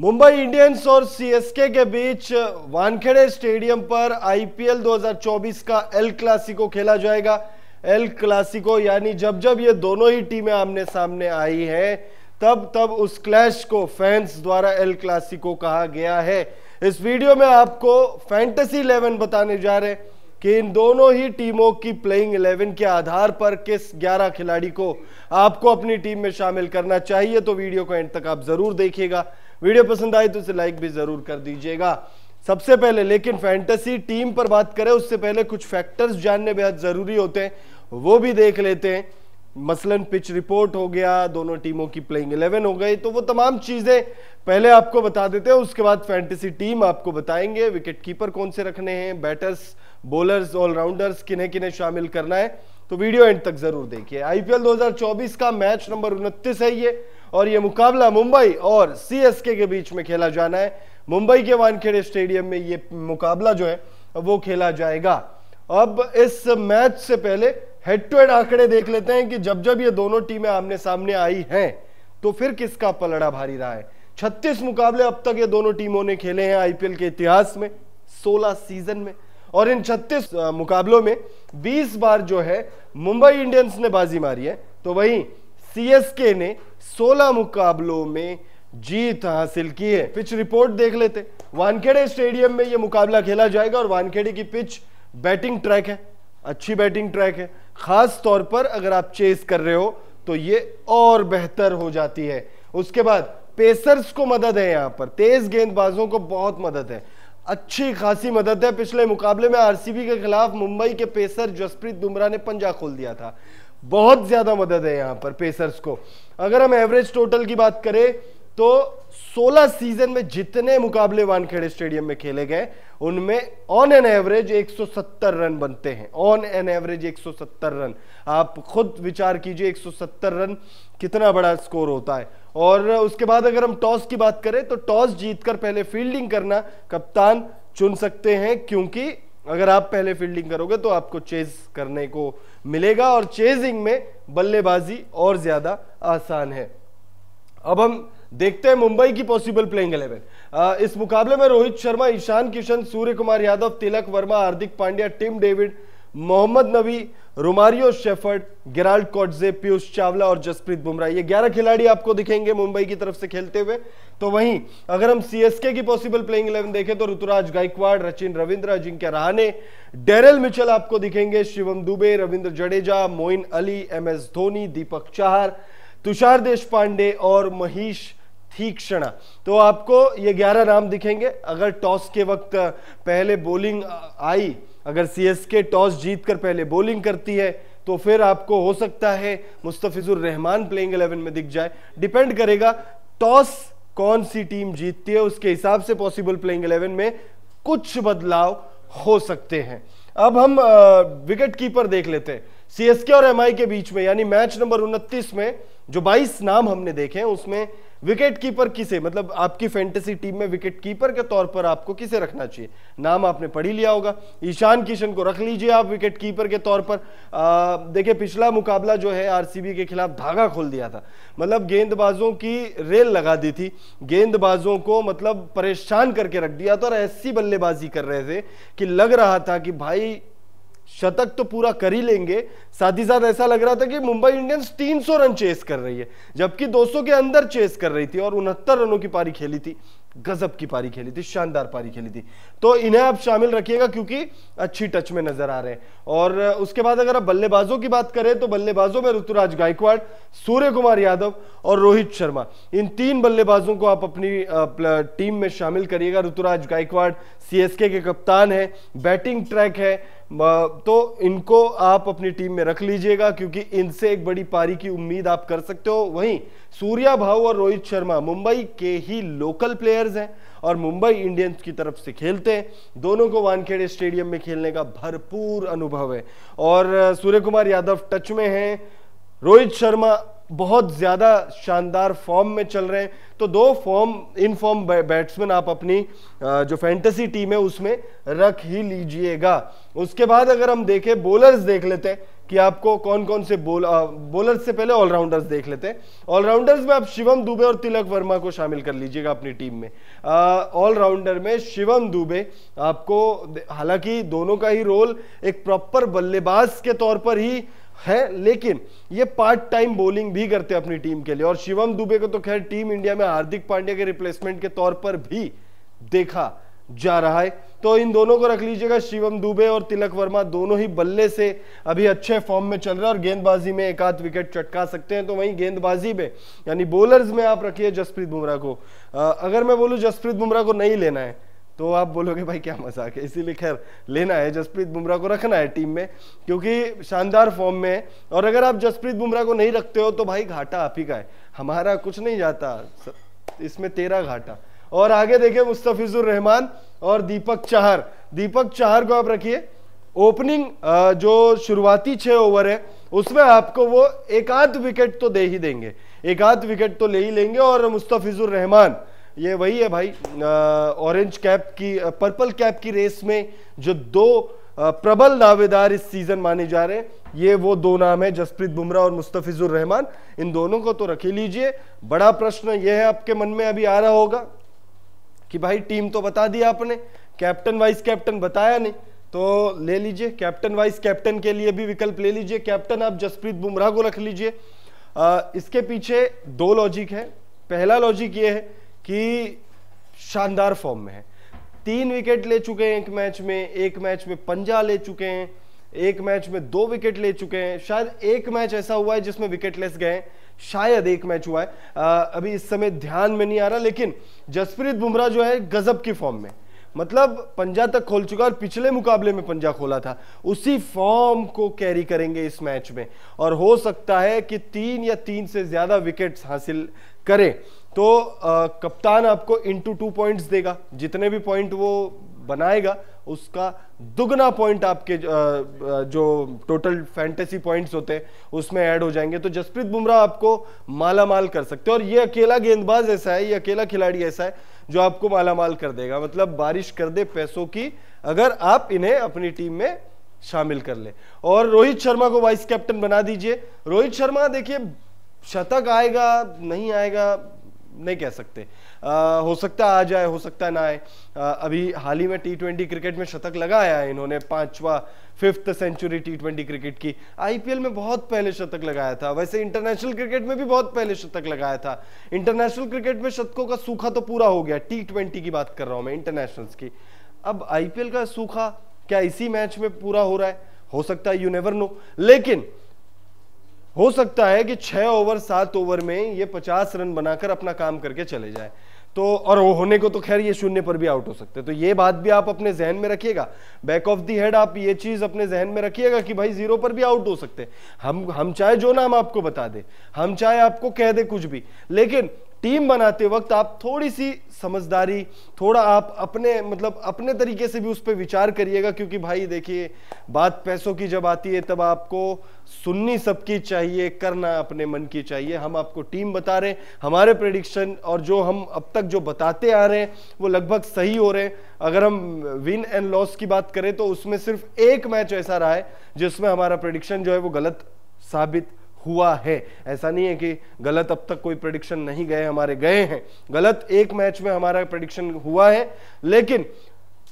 Mumbai Indians और CSK के बीच वानखेड़े स्टेडियम पर आईपीएल 2024 का एल क्लासिको खेला जाएगा एल क्लासिको यानी जब जब ये दोनों ही टीमें आमने सामने आई हैं तब तब उस क्लैश को फैंस द्वारा एल क्लासिको कहा गया है इस वीडियो में आपको फैंटेसी इलेवन बताने जा रहे हैं कि इन दोनों ही टीमों की प्लेइंग 11 के आधार पर किस 11 खिलाड़ी को आपको अपनी टीम में शामिल करना चाहिए तो वीडियो को एंड तक आप जरूर देखिएगा वीडियो पसंद आए तो उसे लाइक भी जरूर कर दीजिएगा सबसे पहले लेकिन फैंटेसी टीम पर बात करें उससे पहले कुछ फैक्टर्स जानने बेहद जरूरी होते हैं वो भी देख लेते हैं मसलन पिच रिपोर्ट हो गया दोनों टीमों की प्लेइंग इलेवन हो गई तो वो तमाम चीजें पहले आपको बता देते हैं उसके बाद फैंटेसी टीम आपको बताएंगे विकेट कीपर कौन से रखने हैं बैटर्स बॉलर्स ऑलराउंडर्स किन्हें किन्हें शामिल करना है तो वीडियो एंड तक जरूर देखिए आईपीएल 2024 का मैच नंबर उनतीस है ये और ये मुकाबला मुंबई और सीएसके के बीच में खेला जाना है मुंबई के वानखेड़े स्टेडियम में ये मुकाबला जो है वो खेला जाएगा अब इस मैच से पहले हेड टू हेड आंकड़े देख लेते हैं कि जब जब ये दोनों टीमें आमने सामने आई हैं तो फिर किसका पलड़ा भारी रहा है छत्तीस मुकाबले अब तक ये दोनों टीमों ने खेले हैं आईपीएल के इतिहास में सोलह सीजन में और इन छत्तीस मुकाबलों में 20 बार जो है मुंबई इंडियंस ने बाजी मारी है तो वहीं सीएसके ने 16 मुकाबलों में जीत हासिल की है पिच रिपोर्ट देख लेते वानखेड़े स्टेडियम में यह मुकाबला खेला जाएगा और वानखेड़े की पिच बैटिंग ट्रैक है अच्छी बैटिंग ट्रैक है खास तौर पर अगर आप चेस कर रहे हो तो ये और बेहतर हो जाती है उसके बाद पेसर्स को मदद है यहां पर तेज गेंदबाजों को बहुत मदद है अच्छी खासी मदद है पिछले मुकाबले में आरसीबी के खिलाफ मुंबई के पेसर जसप्रीत बुमराह ने पंजा खोल दिया था बहुत ज़्यादा मदद है यहां पर पेसर्स को अगर हम एवरेज टोटल की बात करें तो 16 सीजन में जितने मुकाबले वानखेड़े स्टेडियम में खेले गए उनमें ऑन एन एवरेज 170 रन बनते हैं ऑन एन एवरेज 170 रन आप खुद विचार कीजिए 170 रन कितना बड़ा स्कोर होता है और उसके बाद अगर हम टॉस की बात करें तो टॉस जीतकर पहले फील्डिंग करना कप्तान चुन सकते हैं क्योंकि अगर आप पहले फील्डिंग करोगे तो आपको चेज करने को मिलेगा और चेजिंग में बल्लेबाजी और ज्यादा आसान है अब हम देखते हैं मुंबई की पॉसिबल प्लेइंग इलेवन इस मुकाबले में Rohit Sharma Ishan Kishan Surya Kumar Yadav Tilak Varma Hardik Pandya Tim David Mohammad Nabi Romario Shepherd Gerald Coetzee Piyush Chawla और जसप्रीत बुमराह ये 11 खिलाड़ी आपको दिखेंगे मुंबई की तरफ से खेलते हुए तो वहीं अगर हम सीएसके की पॉसिबल प्लेइंग इलेवन देखें तो ऋतुराज गायकवाड़ रचिन रविंद्र अजिंक्य रहाने डेरल मिचल आपको दिखेंगे Shivam Dube Ravindra Jadeja Moeen Ali M S Dhoni Deepak Chahar Tushar Deshpande और महेश क्षणा तो आपको ये ग्यारह नाम दिखेंगे अगर टॉस के वक्त पहले बॉलिंग आई अगर सीएसके टॉस जीतकर पहले बॉलिंग करती है तो फिर आपको हो सकता है मुस्तफिजुर रहमान प्लेइंग इलेवन में दिख जाए डिपेंड करेगा टॉस कौन सी टीम जीतती है उसके हिसाब से पॉसिबल प्लेइंग इलेवन में कुछ बदलाव हो सकते हैं अब हम विकेट कीपर देख लेते हैं सीएसके और एमआई के बीच में यानी मैच नंबर उनतीस में जो 22 नाम हमने देखे हैं उसमें विकेट कीपर किसे मतलब आपकी फैंटेसी टीम में विकेट कीपर के तौर पर आपको किसे रखना चाहिए नाम आपने पढ़ी लिया होगा ईशान किशन को रख लीजिए आप विकेट कीपर के तौर पर देखिए पिछला मुकाबला जो है आरसीबी के खिलाफ धागा खोल दिया था मतलब गेंदबाजों की रेल लगा दी थी गेंदबाजों को मतलब परेशान करके रख दिया था और ऐसी बल्लेबाजी कर रहे थे कि लग रहा था कि भाई शतक तो पूरा कर ही लेंगे साथ ही साथ ऐसा लग रहा था कि मुंबई इंडियंस 300 रन चेस कर रही है जबकि 200 के अंदर चेस कर रही थी और उनहत्तर रनों की पारी खेली थी गजब की पारी खेली थी शानदार पारी खेली थी तो इन्हें आप शामिल रखिएगा क्योंकि अच्छी टच में नजर आ रहे हैं और उसके बाद अगर आप बल्लेबाजों की बात करें तो बल्लेबाजों में ऋतुराज गायकवाड़ सूर्य कुमार यादव और रोहित शर्मा इन तीन बल्लेबाजों को आप अपनी टीम में शामिल करिएगा ऋतुराज गायकवाड़ सीएसके के कप्तान है बैटिंग ट्रैक है तो इनको आप अपनी टीम में रख लीजिएगा क्योंकि इनसे एक बड़ी पारी की उम्मीद आप कर सकते हो वहीं सूर्या भाव और रोहित शर्मा मुंबई के ही लोकल प्लेयर्स हैं और मुंबई इंडियंस की तरफ से खेलते हैं दोनों को वानखेड़े स्टेडियम में खेलने का भरपूर अनुभव है और सूर्य कुमार यादव टच में हैं रोहित शर्मा बहुत ज़्यादा शानदार फॉर्म में चल रहे हैं तो दो फॉर्म इन फॉर्म बैट्समैन आप अपनी जो फैंटेसी टीम है उसमें रख ही लीजिएगा उसके बाद अगर हम देखें बॉलर्स देख लेते हैं कि आपको कौन कौन से बोल बॉलर्स से पहले ऑलराउंडर्स देख लेते हैं ऑलराउंडर्स में आप शिवम दुबे और तिलक वर्मा को शामिल कर लीजिएगा अपनी टीम में ऑलराउंडर में शिवम दुबे आपको हालांकि दोनों का ही रोल एक प्रॉपर बल्लेबाज के तौर पर ही है लेकिन ये पार्ट टाइम बॉलिंग भी करते हैं अपनी टीम के लिए और शिवम दुबे को तो खैर टीम इंडिया में हार्दिक पांड्या के रिप्लेसमेंट के तौर पर भी देखा जा रहा है तो इन दोनों को रख लीजिएगा शिवम दुबे और तिलक वर्मा दोनों ही बल्ले से अभी अच्छे फॉर्म में चल रहे हैं और गेंदबाजी में एक आध विकेट चटका सकते हैं तो वहीं गेंदबाजी में यानी बॉलर्स में आप रखिए जसप्रीत बुमराह को अगर मैं बोलूं जसप्रीत बुमराह को नहीं लेना है तो आप बोलोगे भाई क्या मजाक है इसीलिए खैर लेना है जसप्रीत बुमराह को रखना है टीम में क्योंकि शानदार फॉर्म में और अगर आप जसप्रीत बुमराह को नहीं रखते हो तो भाई घाटा आप ही का है हमारा कुछ नहीं जाता इसमें तेरा घाटा और आगे देखे मुस्तफिजुर रहमान और दीपक चाहर दीपक चाहर को आप रखिए ओपनिंग जो शुरुआती छह ओवर है उसमें आपको वो एक आध विकेट तो दे ही देंगे एक आध विकेट तो ले ही लेंगे और मुस्तफिजुर रहमान ये वही है भाई ऑरेंज कैप की पर्पल कैप की रेस में जो दो प्रबल दावेदार इस सीजन माने जा रहे हैं ये वो दो नाम है जसप्रीत बुमराह और मुस्तफिजुर रहमान इन दोनों को तो रख लीजिए बड़ा प्रश्न यह है आपके मन में अभी आ रहा होगा कि भाई टीम तो बता दिया आपने कैप्टन वाइस कैप्टन बताया नहीं तो ले लीजिए कैप्टन वाइस कैप्टन के लिए भी विकल्प ले लीजिए कैप्टन आप जसप्रीत बुमराह को रख लीजिए इसके पीछे दो लॉजिक है पहला लॉजिक ये है कि शानदार फॉर्म में है तीन विकेट ले चुके हैं एक मैच में एक मैच में पंजा ले चुके हैं एक मैच में दो विकेट ले चुके हैं शायद एक मैच ऐसा हुआ है जिसमें विकेट लेस गए शायद एक मैच हुआ है आ, अभी इस समय ध्यान में नहीं आ रहा लेकिन जसप्रीत बुमराह जो है गजब की फॉर्म में मतलब पंजा तक खोल चुका और पिछले मुकाबले में पंजा खोला था उसी फॉर्म को कैरी करेंगे इस मैच में और हो सकता है कि तीन या तीन से ज्यादा विकेट्स हासिल करें तो आ, कप्तान आपको इनटू टू पॉइंट्स देगा जितने भी पॉइंट वो बनाएगा उसका दुगना पॉइंट आपके जो टोटल फैंटेसी पॉइंट्स होते हैं उसमें ऐड हो जाएंगे तो जसप्रीत बुमराह आपको माला माल कर सकते हैं और ये अकेला गेंदबाज ऐसा है ये अकेला खिलाड़ी ऐसा है जो आपको माला माल कर देगा मतलब बारिश कर दे पैसों की अगर आप इन्हें अपनी टीम में शामिल कर ले और रोहित शर्मा को वाइस कैप्टन बना दीजिए रोहित शर्मा देखिए शतक आएगा नहीं आएगा नहीं कह सकते आ, हो सकता आ जाए हो सकता ना आए आ, अभी हाल ही में टी ट्वेंटी क्रिकेट में शतक लगाया है इन्होंने पांचवा fifth century T twenty cricket की आईपीएल में बहुत पहले शतक लगाया था वैसे इंटरनेशनल क्रिकेट में भी बहुत पहले शतक लगाया था इंटरनेशनल क्रिकेट में शतकों का सूखा तो पूरा हो गया टी ट्वेंटी की बात कर रहा हूं मैं इंटरनेशनल की अब आईपीएल का सूखा क्या इसी मैच में पूरा हो रहा है हो सकता है यू नेवर नो लेकिन हो सकता है कि छह ओवर सात ओवर में ये पचास रन बनाकर अपना काम करके चले जाए तो और वो होने को तो खैर ये शून्य पर भी आउट हो सकते हैं तो ये बात भी आप अपने जहन में रखिएगा बैक ऑफ दी हेड आप ये चीज़ अपने जहन में रखिएगा कि भाई जीरो पर भी आउट हो सकते हैं हम हम चाहे जो नाम आपको बता दे हम चाहे आपको कह दे कुछ भी लेकिन टीम बनाते वक्त आप थोड़ी सी समझदारी थोड़ा आप अपने मतलब अपने तरीके से भी उस पर विचार करिएगा क्योंकि भाई देखिए बात पैसों की जब आती है तब आपको सुननी सबकी चाहिए करना अपने मन की चाहिए हम आपको टीम बता रहे हैं हमारे प्रडिक्शन और जो हम अब तक जो बताते आ रहे हैं वो लगभग सही हो रहे हैं अगर हम विन एंड लॉस की बात करें तो उसमें सिर्फ एक मैच ऐसा रहा है जिसमें हमारा प्रडिक्शन जो है वो गलत साबित हुआ है ऐसा नहीं है कि गलत अब तक कोई प्रडिक्शन नहीं गए हमारे गए हैं गलत एक मैच में हमारा प्रडिक्शन हुआ है लेकिन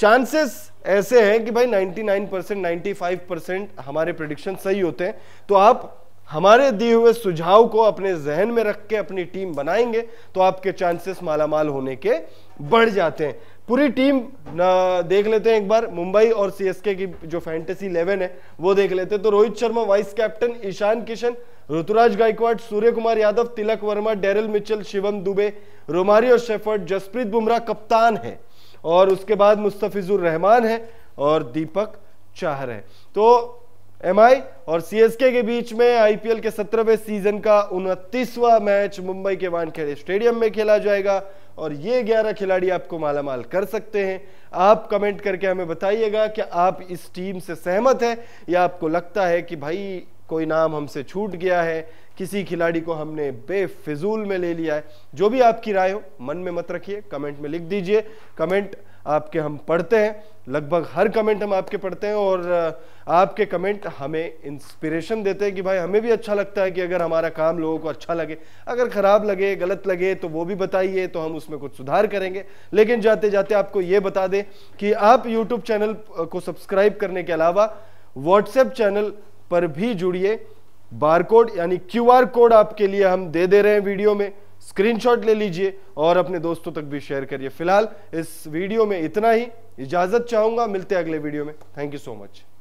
चांसेस ऐसे हैं कि भाई 99 परसेंट नाइन्टी परसेंट हमारे प्रडिक्शन सही होते हैं तो आप हमारे दिए हुए सुझाव को अपने जहन में रख के अपनी टीम बनाएंगे तो आपके चांसेस मालामाल होने के बढ़ जाते हैं पूरी टीम देख लेते हैं एक बार मुंबई और सीएसके की जो फैंटेसी इलेवन है वो देख लेते हैं तो Rohit Sharma vice captain Ishan Kishan Ruturaj Gaikwad Surya Kumar Yadav Tilak Varma Daryl Mitchell Shivam Dube Romario Shepherd Jasprit Bumrah कप्तान है और उसके बाद मुस्तफिजुर रहमान है और दीपक चाह है तो एम और सीएसके के बीच में आईपीएल के सत्रहवें सीजन का उनतीसवा मैच मुंबई के वानखेड़े स्टेडियम में खेला जाएगा और ये ग्यारह खिलाड़ी आपको मालामाल कर सकते हैं आप कमेंट करके हमें बताइएगा कि आप इस टीम से सहमत हैं या आपको लगता है कि भाई कोई नाम हमसे छूट गया है किसी खिलाड़ी को हमने बेफिजूल में ले लिया है जो भी आपकी राय हो मन में मत रखिए कमेंट में लिख दीजिए कमेंट आपके हम पढ़ते हैं लगभग हर कमेंट हम आपके पढ़ते हैं और आपके कमेंट हमें इंस्पिरेशन देते हैं कि भाई हमें भी अच्छा लगता है कि अगर हमारा काम लोगों को अच्छा लगे अगर ख़राब लगे गलत लगे तो वो भी बताइए तो हम उसमें कुछ सुधार करेंगे लेकिन जाते जाते आपको ये बता दें कि आप यूट्यूब चैनल को सब्सक्राइब करने के अलावा व्हाट्सएप चैनल पर भी जुड़िए बारकोड यानी क्यूआर कोड आपके लिए हम दे दे रहे हैं वीडियो में स्क्रीनशॉट ले लीजिए और अपने दोस्तों तक भी शेयर करिए फिलहाल इस वीडियो में इतना ही इजाजत चाहूंगा मिलते हैं अगले वीडियो में थैंक यू सो मच